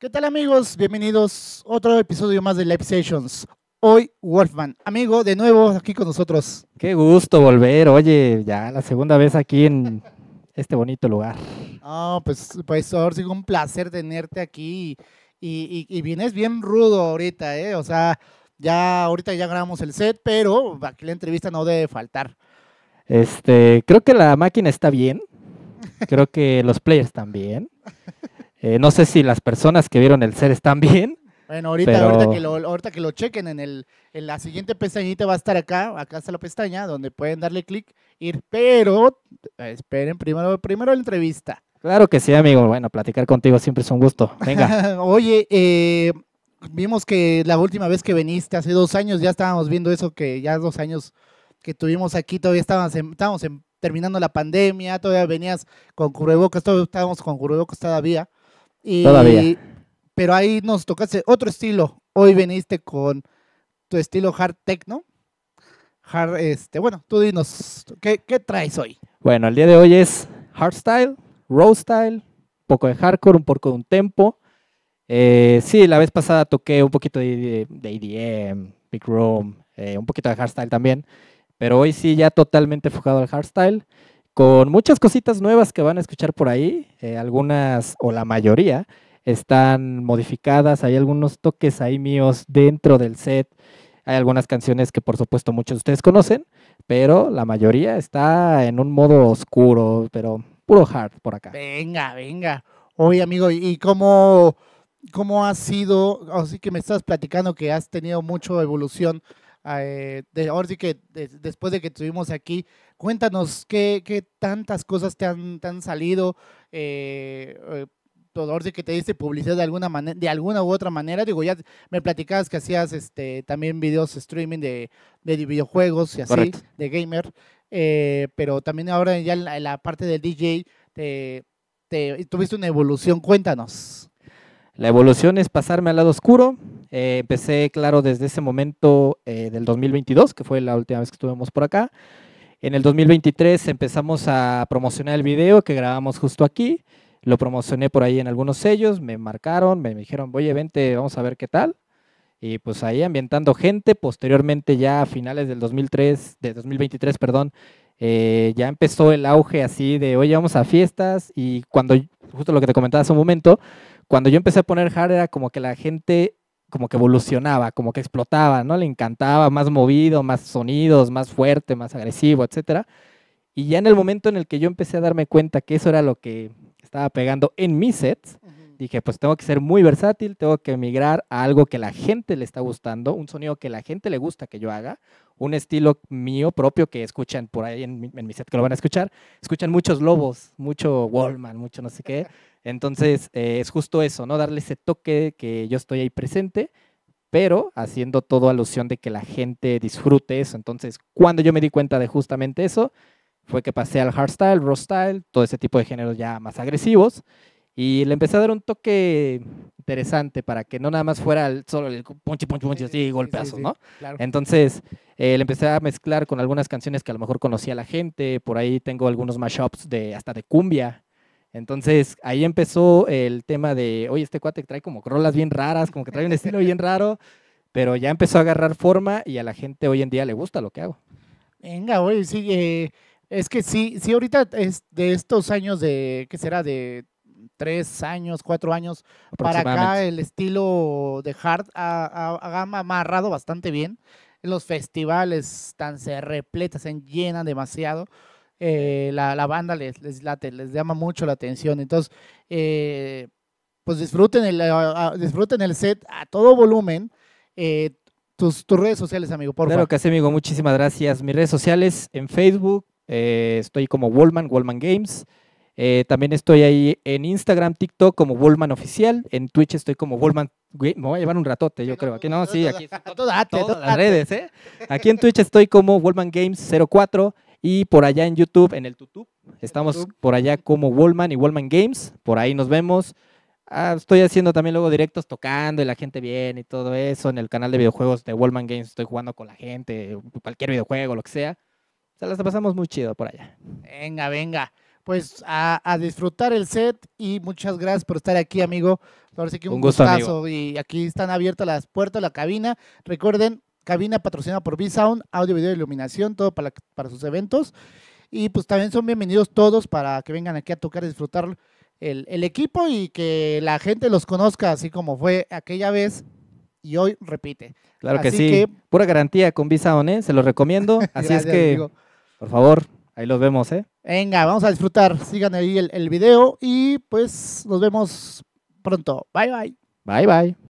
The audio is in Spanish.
¿Qué tal amigos? Bienvenidos a otro episodio más de Live Sessions. Hoy Wolfman, amigo, de nuevo aquí con nosotros. Qué gusto volver, oye, ya la segunda vez aquí en este bonito lugar. No, pues, pues sí, un placer tenerte aquí. Y, y, vienes bien rudo ahorita, ¿eh? O sea, ya ahorita ya grabamos el set, pero aquí la entrevista no debe faltar. Este, creo que la máquina está bien. Creo que los players también. Eh, no sé si las personas que vieron el ser están bien. Bueno, ahorita, que, lo, chequen en, el, en la siguiente pestañita va a estar acá, acá está la pestaña donde pueden darle clic, ir, pero eh, esperen primero, primero la entrevista. Claro que sí, amigo. Bueno, platicar contigo siempre es un gusto. Venga. Oye, eh, vimos que la última vez que viniste, hace dos años, ya estábamos viendo eso, que ya dos años que tuvimos aquí, todavía estábamos, estábamos terminando la pandemia, todavía venías con cubrebocas, todavía estábamos con cubrebocas todavía. Todavía. Pero ahí nos tocaste otro estilo. Hoy veniste con tu estilo hard techno. Hard, este, bueno, tú dinos, ¿qué, ¿qué traes hoy? Bueno, el día de hoy es hardstyle, road style, un poco de hardcore, un poco de un tempo. Eh, sí, la vez pasada toqué un poquito de, de EDM, e Big Room, eh, un poquito de hardstyle también, pero hoy sí ya totalmente enfocado al hardstyle con muchas cositas nuevas que van a escuchar por ahí, eh, algunas o la mayoría están modificadas, hay algunos toques ahí míos dentro del set, hay algunas canciones que por supuesto muchos de ustedes conocen, pero la mayoría está en un modo oscuro, pero puro hard por acá. Venga, venga. hoy amigo, ¿y cómo, cómo ha sido? Así que me estás platicando que has tenido mucha evolución. Eh, ahora sí que después de que estuvimos aquí, Cuéntanos qué, tantas cosas te han, salido, eh, eh dolor que te diste publicidad de alguna manera, de alguna u otra manera. Digo, ya me platicabas que hacías este también videos streaming de, videojuegos y así, de gamer. Eh, pero también ahora ya en la, parte del DJ te, tuviste una evolución. Cuéntanos. La evolución es pasarme al lado oscuro. Eh, empecé, claro, desde ese momento del 2022, que fue la última vez que estuvimos por acá. En el 2023 empezamos a promocionar el video que grabamos justo aquí. Lo promocioné por ahí en algunos sellos, me marcaron, me dijeron, oye, vente, vamos a ver qué tal. Y pues ahí ambientando gente, posteriormente ya a finales del 2003, de 2023, perdón, eh, ya empezó el auge así de, oye, vamos a fiestas. Y cuando, justo lo que te comentaba hace un momento, cuando yo empecé a poner hard era como que la gente como que evolucionaba, como que explotaba, ¿no? Le encantaba, más movido, más sonidos, más fuerte, más agresivo, etcétera. Y ya en el momento en el que yo empecé a darme cuenta que eso era lo que estaba pegando en mis sets, dije, pues tengo que ser muy versátil, tengo que migrar a algo que la gente le está gustando, un sonido que la gente le gusta que yo haga, un estilo mío propio que escuchan por ahí en mi, set que lo van a escuchar, escuchan muchos lobos, mucho Wallman, mucho no sé qué. Entonces, eh, es justo eso, ¿no? Darle ese toque que yo estoy ahí presente, pero haciendo todo alusión de que la gente disfrute eso. Entonces, cuando yo me di cuenta de justamente eso, fue que pasé al hardstyle, raw style, todo ese tipo de géneros ya más agresivos y le empecé a dar un toque interesante para que no nada más fuera solo el punchi, punchi, punchi, así, ¿no? Entonces, eh, le empecé a mezclar con algunas canciones que a lo mejor conocía la gente. Por ahí tengo algunos mashups de, hasta de cumbia. Entonces, ahí empezó el tema de, oye, este cuate trae como rolas bien raras, como que trae un estilo bien raro, pero ya empezó a agarrar forma y a la gente hoy en día le gusta lo que hago. Venga, oye, sí, eh, es que sí, sí, ahorita es de estos años de, ¿qué será? De tres años, cuatro años para acá, el estilo de hard ha, ha, amarrado bastante bien. Los festivales tan se repletan, se llenan demasiado. Eh, la, banda les, les late, les llama mucho la atención. Entonces, eh, pues disfruten el, disfruten el set a todo volumen. Eh, tus, tus, redes sociales, amigo, por Claro que sí, amigo, muchísimas gracias. Mis redes sociales en Facebook, estoy como Wallman, Wallman Games. Eh, también estoy ahí en Instagram, TikTok como Wolman Oficial. En Twitch estoy como Wolman, me voy a llevar un ratote, yo creo. Aquí no, sí, aquí. todas las redes, ¿eh? Aquí en Twitch estoy como Wolman Games 04 y por allá en YouTube, en el YouTube, estamos por allá como Wolman y Wallman Games. Por ahí nos vemos. Ah, estoy haciendo también luego directos tocando y la gente viene y todo eso. En el canal de videojuegos de Wallman Games estoy jugando con la gente, cualquier videojuego, lo que sea. O sea, las pasamos muy chido por allá. Venga, venga pues a, disfrutar el set y muchas gracias por estar aquí, amigo. un, gusto, gustazo. Amigo. Y aquí están abiertas las puertas, la cabina. Recuerden, cabina patrocinada por B-Sound, audio, video, iluminación, todo para, sus eventos. Y pues también son bienvenidos todos para que vengan aquí a tocar disfrutar el, equipo y que la gente los conozca, así como fue aquella vez y hoy repite. Claro que sí. Pura garantía con B-Sound, ¿eh? se los recomiendo. Así es que, por favor, Ahí los vemos, ¿eh? Venga, vamos a disfrutar. Sigan ahí el, el video y pues nos vemos pronto. Bye, bye. Bye, bye.